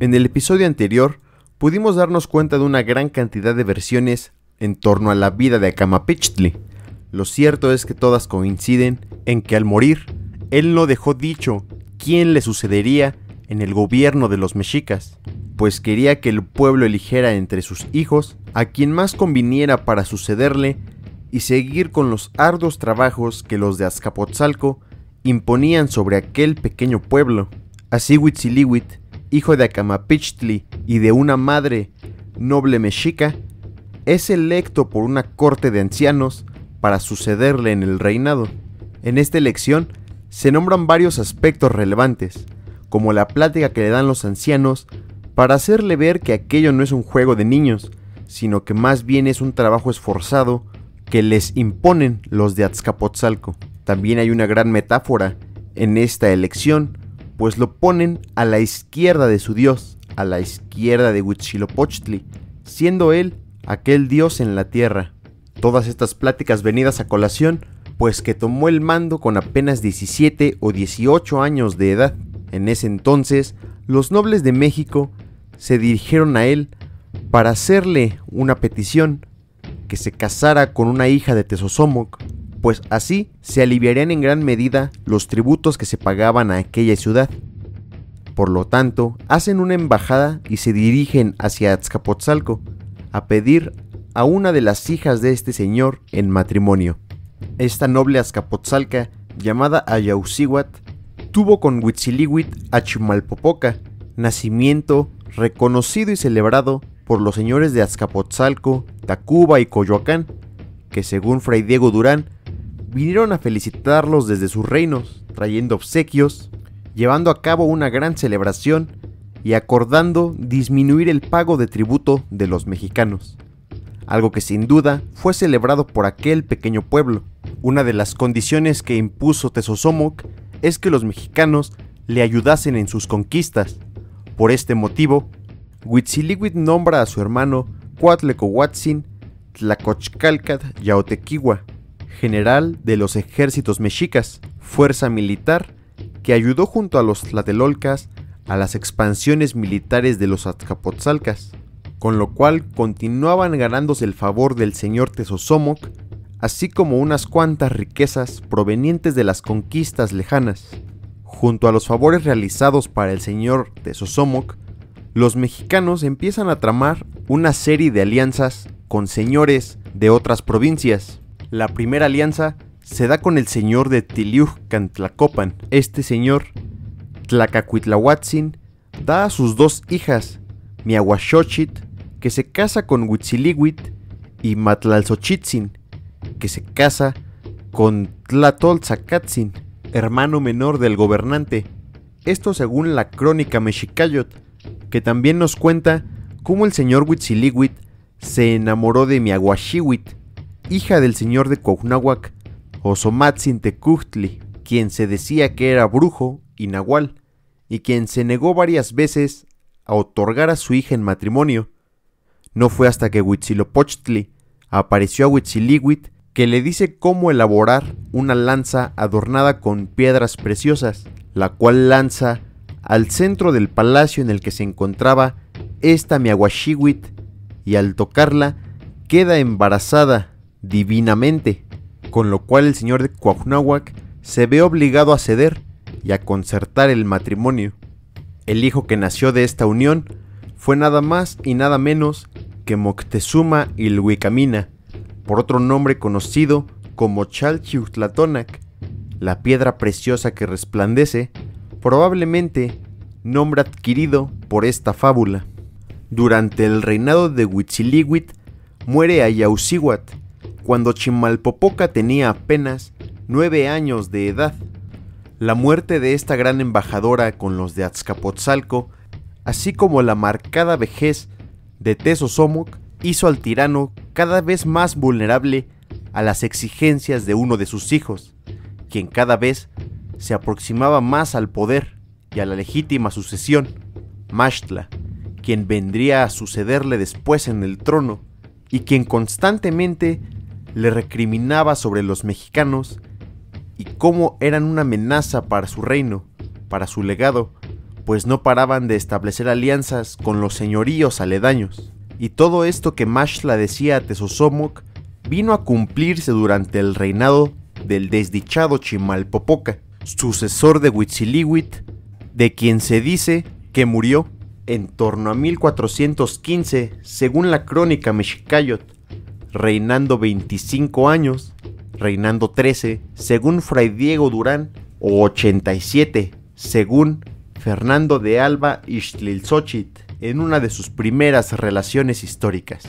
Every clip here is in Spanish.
En el episodio anterior pudimos darnos cuenta de una gran cantidad de versiones en torno a la vida de Akamapichtli. Lo cierto es que todas coinciden en que al morir, él no dejó dicho quién le sucedería en el gobierno de los mexicas, pues quería que el pueblo eligiera entre sus hijos a quien más conviniera para sucederle y seguir con los arduos trabajos que los de Azcapotzalco imponían sobre aquel pequeño pueblo. Así hijo de Acamapichtli y de una madre noble mexica, es electo por una corte de ancianos para sucederle en el reinado. En esta elección se nombran varios aspectos relevantes, como la plática que le dan los ancianos para hacerle ver que aquello no es un juego de niños, sino que más bien es un trabajo esforzado que les imponen los de Azcapotzalco. También hay una gran metáfora en esta elección pues lo ponen a la izquierda de su dios, a la izquierda de Huitzilopochtli, siendo él aquel dios en la tierra. Todas estas pláticas venidas a colación, pues que tomó el mando con apenas 17 o 18 años de edad. En ese entonces, los nobles de México se dirigieron a él para hacerle una petición, que se casara con una hija de Tesosomoc, pues así se aliviarían en gran medida los tributos que se pagaban a aquella ciudad. Por lo tanto, hacen una embajada y se dirigen hacia Azcapotzalco a pedir a una de las hijas de este señor en matrimonio. Esta noble Azcapotzalca, llamada Ayauciguat, tuvo con Huitzilihuit a nacimiento reconocido y celebrado por los señores de Azcapotzalco, Tacuba y Coyoacán, que según Fray Diego Durán vinieron a felicitarlos desde sus reinos, trayendo obsequios, llevando a cabo una gran celebración y acordando disminuir el pago de tributo de los mexicanos, algo que sin duda fue celebrado por aquel pequeño pueblo. Una de las condiciones que impuso Tesosomoc es que los mexicanos le ayudasen en sus conquistas. Por este motivo, Huitzilihuit nombra a su hermano Cuatlecohuatzin Tlacochcalcat Yaotequiwa general de los ejércitos mexicas, fuerza militar que ayudó junto a los tlatelolcas a las expansiones militares de los azcapotzalcas, con lo cual continuaban ganándose el favor del señor Tezosomoc, así como unas cuantas riquezas provenientes de las conquistas lejanas. Junto a los favores realizados para el señor Tezosomoc, los mexicanos empiezan a tramar una serie de alianzas con señores de otras provincias, la primera alianza se da con el señor de Tiliuccan Tlacopan. Este señor, Tlacacuitlahuatzin, da a sus dos hijas, miaguashochit que se casa con Huitzilihuit, y Matlalzochitzin, que se casa con Tlatolzacatzin, hermano menor del gobernante. Esto según la crónica Mexicayot, que también nos cuenta cómo el señor Huitzilihuit se enamoró de miaguashiwit hija del señor de Cuauhnáhuac, Osomatzin Tecuhtli, quien se decía que era brujo y nahual, y quien se negó varias veces a otorgar a su hija en matrimonio. No fue hasta que Huitzilopochtli apareció a Huitzilihuit que le dice cómo elaborar una lanza adornada con piedras preciosas, la cual lanza al centro del palacio en el que se encontraba esta Miaguashiwit y al tocarla queda embarazada divinamente, con lo cual el señor de Cuauhnahuac se ve obligado a ceder y a concertar el matrimonio. El hijo que nació de esta unión fue nada más y nada menos que Moctezuma Ilhuicamina, por otro nombre conocido como Chalchiutlatonac, la piedra preciosa que resplandece, probablemente nombre adquirido por esta fábula. Durante el reinado de Huitzilihuit muere Ayauxíhuatl, cuando Chimalpopoca tenía apenas nueve años de edad. La muerte de esta gran embajadora con los de Azcapotzalco, así como la marcada vejez de Tezosomoc, hizo al tirano cada vez más vulnerable a las exigencias de uno de sus hijos, quien cada vez se aproximaba más al poder y a la legítima sucesión, Mashtla, quien vendría a sucederle después en el trono y quien constantemente le recriminaba sobre los mexicanos y cómo eran una amenaza para su reino, para su legado, pues no paraban de establecer alianzas con los señoríos aledaños. Y todo esto que Mashla decía a Tezosomoc vino a cumplirse durante el reinado del desdichado Chimalpopoca, sucesor de Huitzilihuit, de quien se dice que murió en torno a 1415, según la crónica Mexicayot, reinando 25 años, reinando 13, según Fray Diego Durán, o 87, según Fernando de Alba Ixtlilxochitl, en una de sus primeras relaciones históricas.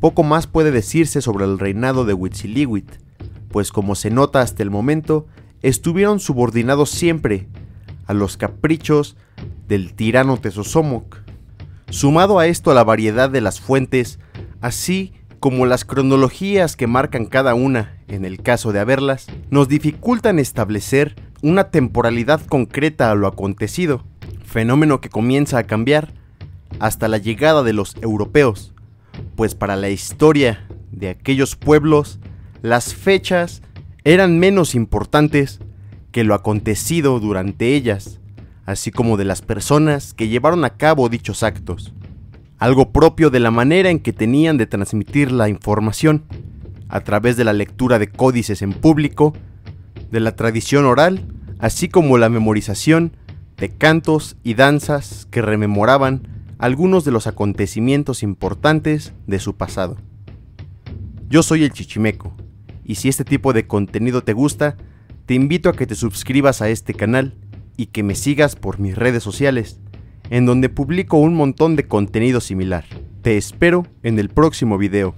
Poco más puede decirse sobre el reinado de Huitzilihuit, pues como se nota hasta el momento, estuvieron subordinados siempre a los caprichos del tirano Tezosomoc. Sumado a esto a la variedad de las fuentes, así como las cronologías que marcan cada una, en el caso de haberlas, nos dificultan establecer una temporalidad concreta a lo acontecido, fenómeno que comienza a cambiar hasta la llegada de los europeos, pues para la historia de aquellos pueblos, las fechas eran menos importantes que lo acontecido durante ellas, así como de las personas que llevaron a cabo dichos actos algo propio de la manera en que tenían de transmitir la información, a través de la lectura de códices en público, de la tradición oral, así como la memorización de cantos y danzas que rememoraban algunos de los acontecimientos importantes de su pasado. Yo soy el Chichimeco, y si este tipo de contenido te gusta, te invito a que te suscribas a este canal y que me sigas por mis redes sociales, en donde publico un montón de contenido similar. Te espero en el próximo video.